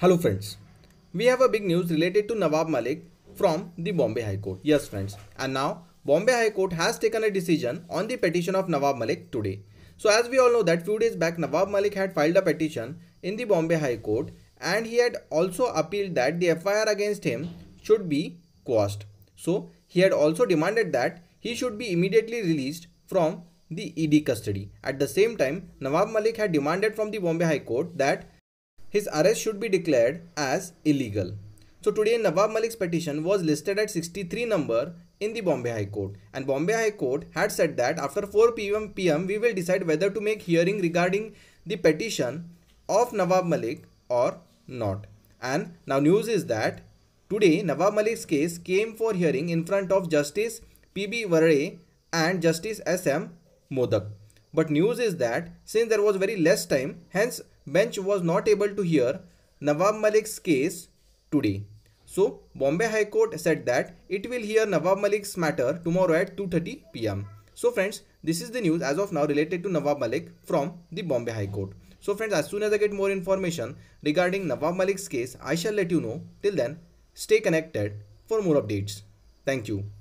Hello friends, we have a big news related to Nawab Malik from the Bombay High Court. Yes friends, and now Bombay High Court has taken a decision on the petition of Nawab Malik today. So as we all know that few days back Nawab Malik had filed a petition in the Bombay High Court and he had also appealed that the FIR against him should be quashed. So he had also demanded that he should be immediately released from the ED custody. At the same time, Nawab Malik had demanded from the Bombay High Court that his arrest should be declared as illegal. So today Nawab Malik's petition was listed at 63 number in the Bombay High Court and Bombay High Court had said that after 4 pm pm we will decide whether to make hearing regarding the petition of Nawab Malik or not. And now news is that today Nawab Malik's case came for hearing in front of Justice PB Varade and Justice SM Modak. But news is that since there was very less time, hence bench was not able to hear Nawab Malik's case today. So Bombay High Court said that it will hear Nawab Malik's matter tomorrow at 2:30 p.m. So friends, this is the news as of now related to Nawab Malik from the Bombay High Court. So friends, as soon as I get more information regarding Nawab Malik's case, I shall let you know. Till then, stay connected for more updates. Thank you.